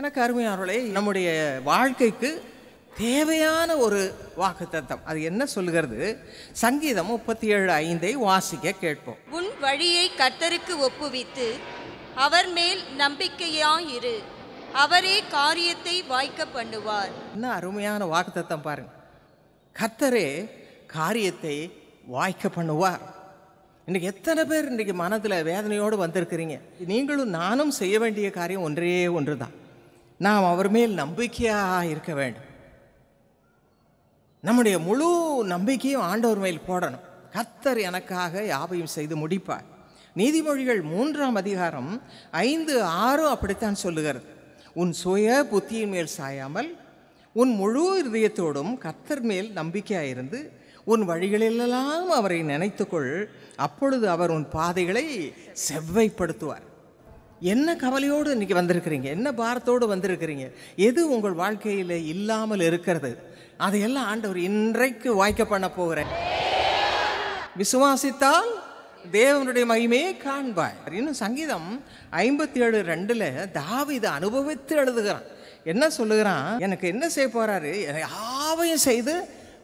எனக்கு அருமையானவர்களே நம்முடைய வாழ்க்கைக்கு தேவையான ஒரு வாக்கு தத்தம் அது என்ன சொல்கிறது சங்கீதம் முப்பத்தி ஏழு ஐந்தை வாசிக்க கேட்போம் உன் வழியை கர்த்தருக்கு ஒப்புவித்து அவர் மேல் நம்பிக்கையாயிரு அவரே காரியத்தை வாய்க்க பண்ணுவார் என்ன அருமையான வாக்கு தத்தம் பாருங்க கர்த்தரே காரியத்தை வாய்க்க பண்ணுவார் இன்றைக்கி எத்தனை பேர் இன்றைக்கி மனதில் வேதனையோடு வந்திருக்கிறீங்க நீங்களும் நானும் செய்ய வேண்டிய காரியம் ஒன்றே ஒன்று தான் நாம் அவர் மேல் நம்பிக்கையாக இருக்க வேண்டும் நம்முடைய முழு நம்பிக்கையும் ஆண்டவர் மேல் போடணும் கத்தர் எனக்காக யாவையும் செய்து முடிப்பார் நீதிமொழிகள் மூன்றாம் அதிகாரம் ஐந்து ஆறு அப்படித்தான் சொல்லுகிறது உன் சுய புத்தியின் மேல் சாயாமல் உன் முழு இதயத்தோடும் கத்தர் மேல் நம்பிக்கையாக இருந்து உன் வழிகளிலெல்லாம் அவரை நினைத்துக்கொள் அப்பொழுது அவர் உன் பாதைகளை செவ்வைப்படுத்துவார் என்ன கவலையோடு இன்றைக்கி வந்திருக்கிறீங்க என்ன பாரத்தோடு வந்திருக்கிறீங்க எது உங்கள் வாழ்க்கையில் இல்லாமல் இருக்கிறது அதையெல்லாம் ஆண்டவர் இன்றைக்கு வாய்க்க பண்ண போகிறேன் விசுவாசித்தால் தேவனுடைய மகிமே காண்பாய் இன்னும் சங்கீதம் ஐம்பத்தி ஏழு ரெண்டில் தாவி இதை அனுபவித்து எழுதுகிறான் என்ன சொல்லுகிறான் எனக்கு என்ன செய்ய போகிறாரு யாவையும் செய்து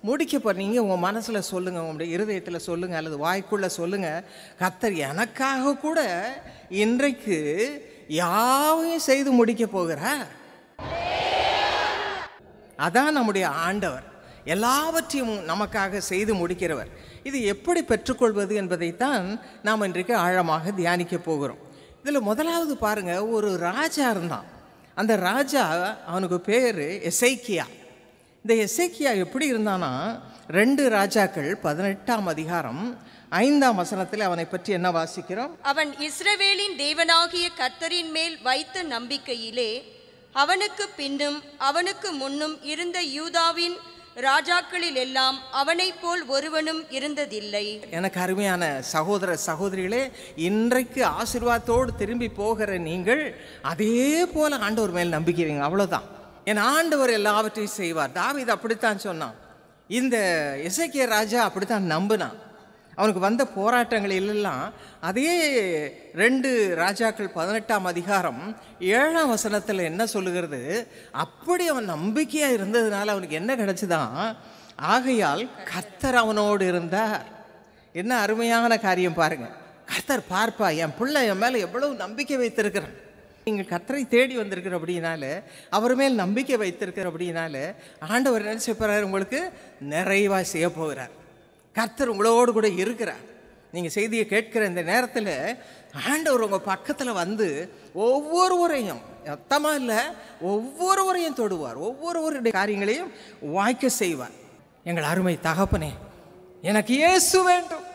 முடிக்க போற நீங்கள் உங்கள் மனசில் சொல்லுங்கள் உங்களுடைய இருதயத்தில் சொல்லுங்கள் அல்லது வாய்க்குள்ளே சொல்லுங்கள் கத்தர் எனக்காக கூட இன்றைக்கு யாவையும் செய்து முடிக்க போகிறார் அதான் நம்முடைய ஆண்டவர் எல்லாவற்றையும் நமக்காக செய்து முடிக்கிறவர் இது எப்படி பெற்றுக்கொள்வது என்பதைத்தான் நாம் இன்றைக்கு ஆழமாக தியானிக்க போகிறோம் இதில் முதலாவது பாருங்கள் ஒரு ராஜா இருந்தான் அந்த ராஜா அவனுக்கு பேர் எசைக்கியா இந்த எசைக்கியா எப்படி இருந்தானா ரெண்டு ராஜாக்கள் பதினெட்டாம் அதிகாரம் ஐந்தாம் வசனத்தில் அவனை பற்றி என்ன வாசிக்கிறோம் அவன் இஸ்ரவேலின் தேவனாகிய கர்த்தரின் மேல் வைத்த நம்பிக்கையிலே அவனுக்கு பின்னும் அவனுக்கு முன்னும் இருந்த யூதாவின் ராஜாக்களில் எல்லாம் அவனை போல் ஒருவனும் இருந்ததில்லை எனக்கு அருமையான சகோதர சகோதரிகளே இன்றைக்கு ஆசிர்வாதத்தோடு திரும்பி போகிற நீங்கள் அதே போல ஆண்டவர் மேல் நம்பிக்கிறீங்க அவ்வளோதான் என் ஆண்டவர் எல்லாவற்றையும் செய்வார் தாவித அப்படித்தான் சொன்னான் இந்த இசைக்கிய ராஜா அப்படித்தான் நம்பினான் அவனுக்கு வந்த போராட்டங்களிலெல்லாம் அதே ரெண்டு ராஜாக்கள் பதினெட்டாம் அதிகாரம் ஏழாம் வசனத்தில் என்ன சொல்லுகிறது அப்படி அவன் நம்பிக்கையாக இருந்ததுனால அவனுக்கு என்ன கிடச்சிதான் ஆகையால் கத்தர் அவனோடு இருந்தார் என்ன அருமையான காரியம் பாருங்கள் கத்தர் பார்ப்பா என் பிள்ளை என் மேலே எவ்வளவு நம்பிக்கை வைத்திருக்கிறான் நீங்கள் கத்தரை தேடி வந்திருக்கிற அப்படின்னாலே அவர் மேல் நம்பிக்கை வைத்திருக்கிற அப்படின்னாலே ஆண்டவர் நினச்சி போகிறார் உங்களுக்கு நிறைவாக செய்ய போகிறார் கர்த்தர் உங்களோடு கூட இருக்கிறார் நீங்கள் செய்தியை கேட்கிற இந்த நேரத்தில் ஆண்டவர் உங்கள் பக்கத்தில் வந்து ஒவ்வொருவரையும் மொத்தமாக இல்லை ஒவ்வொருவரையும் தொடுவார் ஒவ்வொருவருடைய காரியங்களையும் வாய்க்க செய்வார் எங்கள் அருமை தகப்பனே எனக்கு இயேசு வேண்டும்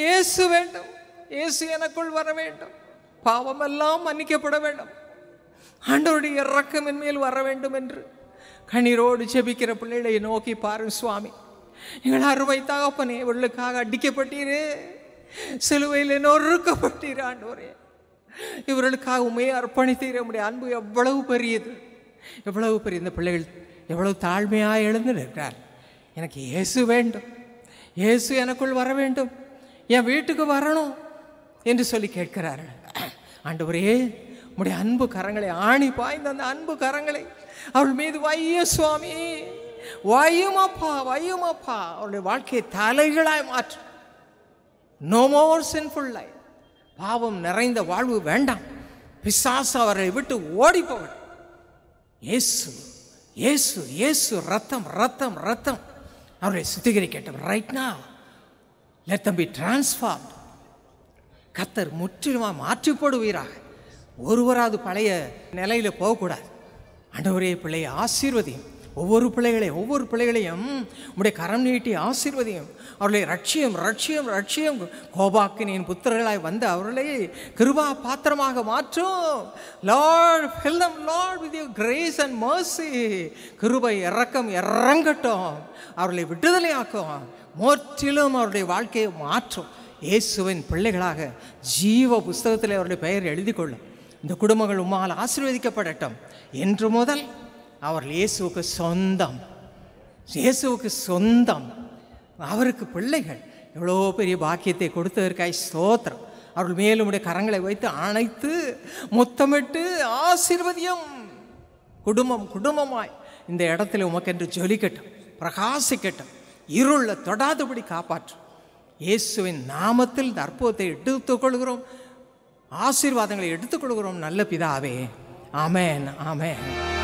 இயேசு வேண்டும் இயேசு எனக்குள் வர வேண்டும் பாவமெல்லாம் மன்னிக்கப்பட வேண்டும் ஆண்டவருடைய இறக்கம் மேல் வர வேண்டும் என்று கண்ணீரோடு செபிக்கிற பிள்ளைகளை நோக்கி பாரு சுவாமி எங்கள் அறுவை தகப்பனே இவர்களுக்காக அடிக்கப்பட்டீரு சிலுவையில் நொறுக்கப்பட்டீர் ஆண்டோரே இவர்களுக்காக உண்மையை அர்ப்பணித்தீர் நம்முடைய அன்பு எவ்வளவு பெரியது எவ்வளவு பெரிய இந்த பிள்ளைகள் எவ்வளவு தாழ்மையாக எழுந்து நிற்கிறார் எனக்கு இயேசு வேண்டும் இயேசு எனக்குள் வர வேண்டும் என் வீட்டுக்கு வரணும் என்று சொல்லி கேட்கிறார்கள் ஆண்டவரே உடைய அன்பு கரங்களை ஆணி பாய்ந்த அந்த அன்பு கரங்களை அவள் மீது வைய சுவாமி வயுமப்பா வயுமப்பா அவருடைய வாழ்க்கையை தலைகளாய் மாற்று நோ மோர் சென்ஃபுல் லைஃப் பாவம் நிறைந்த வாழ்வு வேண்டாம் பிசாசு அவரை விட்டு ஓடிப்பவன் இயேசு இயேசு இயேசு ரத்தம் ரத்தம் ரத்தம் அவருடைய சுத்திகரிக்கட்டும் ரைட்னா லெட் தம் பி டிரான்ஸ்ஃபார்ம் கத்தர் முற்றிலுமாக மாற்றிப்படுவீராக ஒருவராது பழைய நிலையில் போகக்கூடாது அண்டவரே பிள்ளையை ஆசீர்வதியும் ஒவ்வொரு பிள்ளைகளையும் ஒவ்வொரு பிள்ளைகளையும் உடைய கரம் நீட்டி ஆசீர்வதியும் அவர்களை ரட்சியம் ரட்சியம் ரட்சியம் கோபாக்கினியின் புத்திரர்களாய் வந்து அவர்களை கிருபா பாத்திரமாக மாற்றும் Lord Lord with you grace and mercy கிருபை இறக்கம் இறங்கட்டும் அவர்களை விடுதலையாக்கும் முற்றிலும் அவருடைய வாழ்க்கையை மாற்றும் இயேசுவின் பிள்ளைகளாக ஜீவ புஸ்தகத்தில் அவருடைய பெயர் எழுதி கொள்ளும் இந்த குடும்பங்கள் உம்மால் ஆசீர்வதிக்கப்படட்டும் என்று முதல் அவர் இயேசுக்கு சொந்தம் இயேசுக்கு சொந்தம் அவருக்கு பிள்ளைகள் எவ்வளோ பெரிய பாக்கியத்தை கொடுத்ததற்காய் ஸ்தோத்திரம் அவர்கள் மேலும் உடைய கரங்களை வைத்து அணைத்து முத்தமிட்டு ஆசீர்வதியம் குடும்பம் குடும்பமாய் இந்த இடத்துல உமக்கென்று ஜொலிக்கட்டும் பிரகாசிக்கட்டும் இருள தொடாதபடி காப்பாற்றும் இயேசுவின் நாமத்தில் இந்த எடுத்துக்கொள்கிறோம் ஆசீர்வாதங்களை எடுத்துக்கொள்கிறோம் நல்ல பிதாவே ஆமேன் ஆமேன்